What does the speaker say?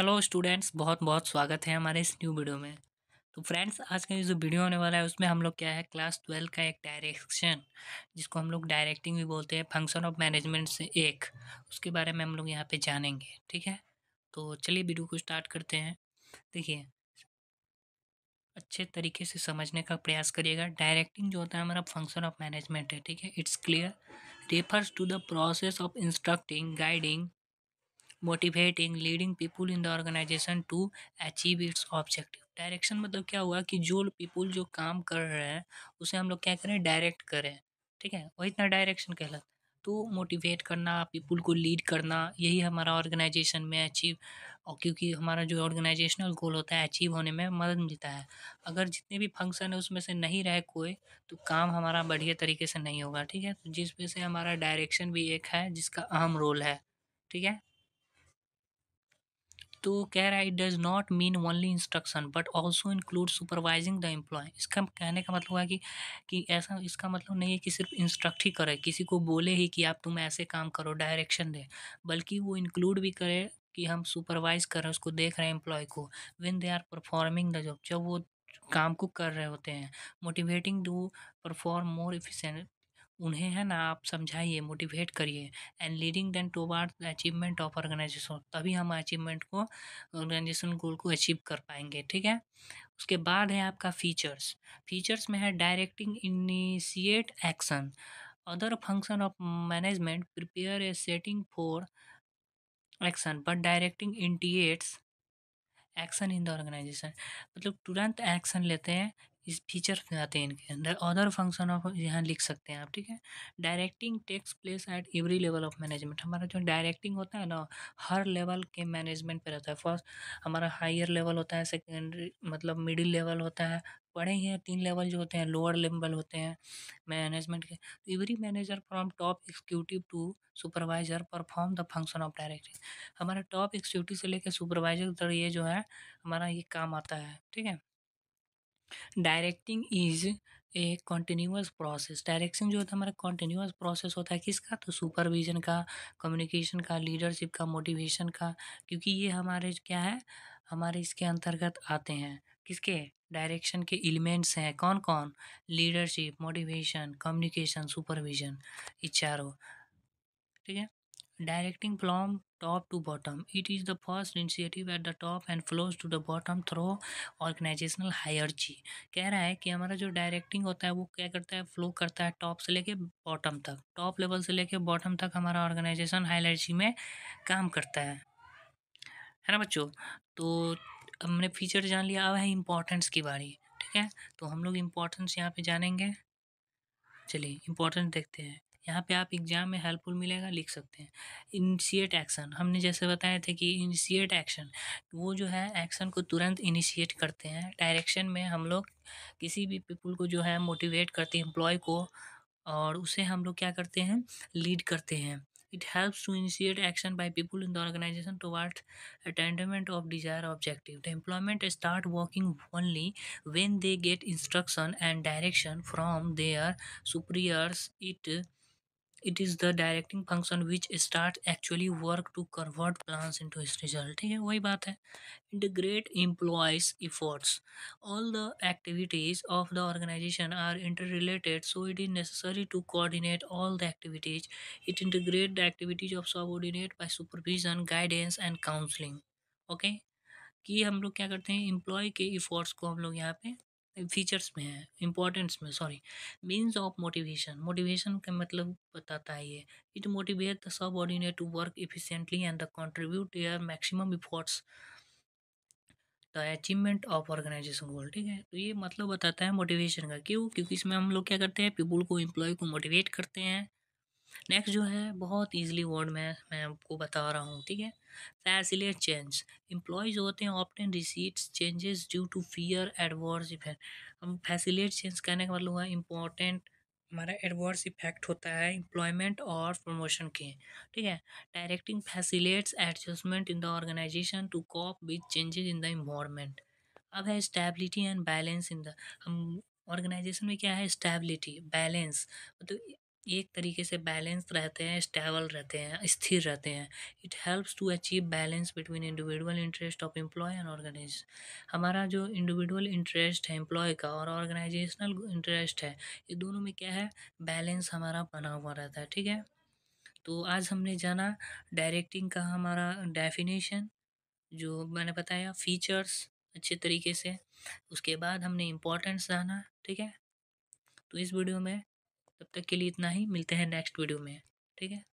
Hello students बहुत बहुत स्वागत है हमारे इस न्यू वीडियो में तो फ्रेंड्स आज का जो वीडियो होने वाला है उसमें हम लोग क्या है क्लास ट्वेल्व का एक डायरेक्शन जिसको हम लोग डायरेक्टिंग भी बोलते हैं फंक्शन ऑफ मैनेजमेंट से एक उसके बारे में हम लोग यहाँ पे जानेंगे ठीक है तो चलिए वीडियो को स्टार्ट करते हैं देखिए अच्छे तरीके से समझने का प्रयास करिएगा डायरेक्टिंग जो होता है हमारा फंक्शन ऑफ मैनेजमेंट है ठीक है it's clear refers to the process of instructing guiding motivating leading people in the organization to achieve its objective direction मतलब क्या हुआ कि जो पीपुल जो काम कर रहे हैं उसे हम लोग क्या करें डायरेक्ट करें ठीक है वही इतना डायरेक्शन कहला तो मोटिवेट करना पीपुल को लीड करना यही हमारा ऑर्गेनाइजेशन में अचीव और क्योंकि हमारा जो ऑर्गेनाइजेशनल गोल होता है अचीव होने में मदद मिलता है अगर जितने भी फंक्शन है उसमें से नहीं रहे कोई तो काम हमारा बढ़िया तरीके से नहीं होगा ठीक है तो जिसमें से हमारा डायरेक्शन भी एक है जिसका अहम रोल है ठीक है तो कह रहा है it does not mean only instruction but also include supervising the employee इसका कहने का मतलब है कि कि ऐसा इसका मतलब नहीं है कि सिर्फ इंस्ट्रक्ट ही करे किसी को बोले ही कि आप तुम ऐसे काम करो डायरेक्शन दे बल्कि वो इंक्लूड भी करे कि हम सुपरवाइज कर रहे हैं उसको देख रहे हैं एम्प्लॉय को when they are performing the job जब वो काम को कर रहे होते हैं motivating to perform more efficient उन्हें है ना आप समझाइए मोटिवेट करिए and leading then toward the achievement of organization तभी हम अचीवमेंट को ऑर्गेनाइजेशन गोल को अचीव कर पाएंगे ठीक है उसके बाद है आपका फीचर्स फीचर्स में है directing initiate action other function of management prepare a setting for action but directing initiates action in the organization मतलब तुरंत एक्शन लेते हैं इस फीचर में आते हैं इनके अंदर अदर फंक्शन ऑफ यहाँ लिख सकते हैं आप ठीक है directing takes place at every level of management हमारा जो डायरेक्टिंग होता है ना हर लेवल के मैनेजमेंट पे रहता है फर्स्ट हमारा हायर लेवल होता है सेकेंडरी मतलब मिडिल लेवल होता है पढ़े हैं तीन लेवल जो होते हैं लोअर लेवल होते हैं मैनेजमेंट के तो every manager from top executive to supervisor perform the function of directing हमारे टॉप एग्जीक्यूटिव से लेकर सुपरवाइजर तक ये जो है हमारा ये काम आता है ठीक है directing is a continuous process direction जो होता है हमारा कॉन्टीन्यूस प्रोसेस होता है किसका तो सुपरविजन का कम्युनिकेशन का लीडरशिप का मोटिवेशन का क्योंकि ये हमारे क्या है हमारे इसके अंतर्गत आते हैं किसके डायरेक्शन के एलिमेंट्स हैं कौन कौन लीडरशिप मोटिवेशन कम्युनिकेशन सुपरविजन इच्छारो ठीक है directing from top to bottom. It is the first initiative at the top and flows to the bottom through organizational hierarchy. कह रहा है कि हमारा जो directing होता है वो क्या करता है flow करता है top से लेके bottom तक top level से लेके bottom तक हमारा organization hierarchy में काम करता है है ना बच्चों तो हमने फीचर जान लिया अब है इम्पोर्टेंस की बारी ठीक है तो हम लोग इम्पोर्टेंस यहाँ पे जानेंगे चलिए इम्पोर्टेंस देखते हैं यहाँ पे आप एग्जाम में हेल्पफुल मिलेगा लिख सकते हैं इनिशिएट एक्शन हमने जैसे बताए थे कि इनिशिएट एक्शन वो जो है एक्शन को तुरंत इनिशिएट करते हैं डायरेक्शन में हम लोग किसी भी पीपल को जो है मोटिवेट करते हैं एम्प्लॉय को और उसे हम लोग क्या करते हैं लीड करते हैं it helps to initiate action by people in the organization toward attainment of desire objective the employment start working only when they get instruction and direction from their superiors it it is the directing function which start actually work to convert plan into result ठीक है वही बात है integrate employees efforts all the activities of the organization are interrelated so it is necessary to coordinate all the activities it integrate the activities of subordinate by supervision guidance and counselling okay कि हम लोग क्या करते हैं employee के efforts को हम लोग यहाँ पे फीचर्स में है इम्पोर्टेंस में sorry means of motivation motivation का मतलब बताता है ये it motivate the subordinate to work efficiently and the contribute your maximum efforts the achievement of organization goal ठीक है तो ये मतलब बताता है मोटिवेशन का क्यों क्योंकि इसमें हम लोग क्या करते हैं पीपुल को एम्प्लॉय को मोटिवेट करते हैं नेक्स्ट जो है बहुत ईजिली वर्ड में मैं आपको बता रहा हूँ ठीक है फैसिलेट चेंज एम्प्लॉयज़ होते हैं often resists changes due to fear adverse effect हम फैसिलेट चेंज कहने का मतलब हुआ इम्पोर्टेंट हमारा एडवर्स इफेक्ट होता है एम्प्लॉयमेंट और प्रमोशन के ठीक है directing facilitates adjustment in the organization to cope with changes in the environment अब है stability and balance in the हम ऑर्गेनाइजेशन में क्या है स्टेबिलिटी बैलेंस मतलब एक तरीके से बैलेंस रहते हैं स्टेबल रहते हैं स्थिर रहते हैं it helps to achieve balance between individual interest of employee and organization हमारा जो इंडिविजुअल इंटरेस्ट है एम्प्लॉय का और ऑर्गेनाइजेशनल इंटरेस्ट है ये दोनों में क्या है बैलेंस हमारा बना हुआ रहता है ठीक है तो आज हमने जाना डायरेक्टिंग का हमारा डेफिनेशन जो मैंने बताया फीचर्स अच्छे तरीके से उसके बाद हमने इम्पोर्टेंस जाना ठीक है तो इस वीडियो में तब तक के लिए इतना ही मिलते हैं नेक्स्ट वीडियो में ठीक है